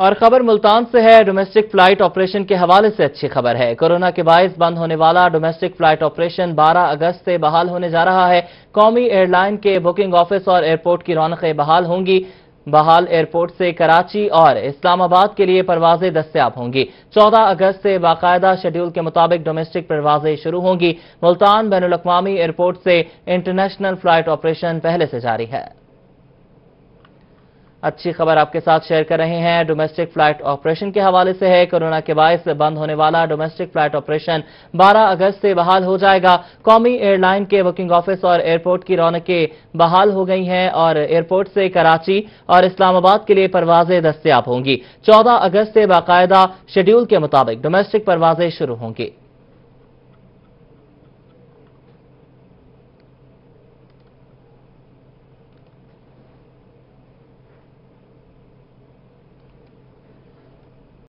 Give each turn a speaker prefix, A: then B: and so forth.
A: और खबर मुल्तान से है डोमेस्टिक फ्लाइट ऑपरेशन के हवाले से अच्छी खबर है कोरोना के बायस बंद होने वाला डोमेस्टिक फ्लाइट ऑपरेशन 12 अगस्त से बहाल होने जा रहा है कौमी एयरलाइन के बुकिंग ऑफिस और एयरपोर्ट की रौनकें बहाल होंगी बहाल एयरपोर्ट से कराची और इस्लामाबाद के लिए परवाजें दस्तियाब होंगी 14 अगस्त से बाकायदा शेड्यूल के मुताबिक डोमेस्टिक परवाजें शुरू होंगी मुल्तान बैन एयरपोर्ट से इंटरनेशनल फ्लाइट ऑपरेशन पहले से जारी है अच्छी खबर आपके साथ शेयर कर रहे हैं डोमेस्टिक फ्लाइट ऑपरेशन के हवाले से है कोरोना के बायस बंद होने वाला डोमेस्टिक फ्लाइट ऑपरेशन 12 अगस्त से बहाल हो जाएगा कौमी एयरलाइन के बुकिंग ऑफिस और एयरपोर्ट की रौनकें बहाल हो गई हैं और एयरपोर्ट से कराची और इस्लामाबाद के लिए परवाजें दस्तियाब होंगी चौदह अगस्त से बाकायदा शेड्यूल के मुताबिक डोमेस्टिक परवाजें शुरू होंगी